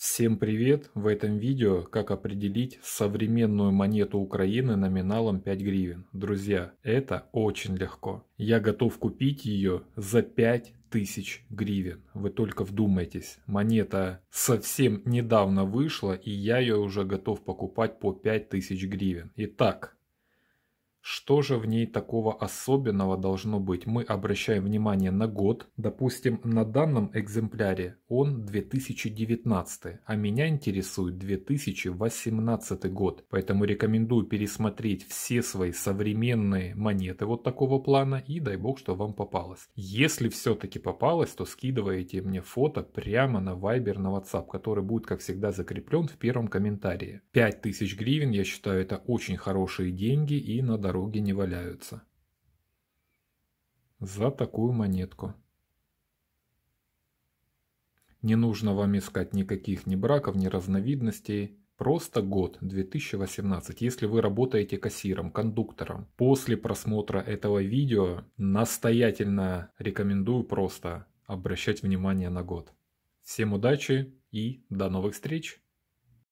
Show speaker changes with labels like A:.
A: Всем привет! В этом видео как определить современную монету Украины номиналом 5 гривен. Друзья, это очень легко. Я готов купить ее за 5 тысяч гривен. Вы только вдумайтесь, монета совсем недавно вышла и я ее уже готов покупать по 5 тысяч гривен. Итак, что же в ней такого особенного должно быть? Мы обращаем внимание на год. Допустим, на данном экземпляре он 2019, а меня интересует 2018 год. Поэтому рекомендую пересмотреть все свои современные монеты вот такого плана и дай бог, что вам попалось. Если все-таки попалось, то скидываете мне фото прямо на Viber, на WhatsApp, который будет, как всегда, закреплен в первом комментарии. 5000 гривен, я считаю, это очень хорошие деньги и на дорогу дороге не валяются. За такую монетку. Не нужно вам искать никаких ни браков, ни разновидностей. Просто год 2018. Если вы работаете кассиром, кондуктором, после просмотра этого видео настоятельно рекомендую просто обращать внимание на год. Всем удачи и до новых встреч!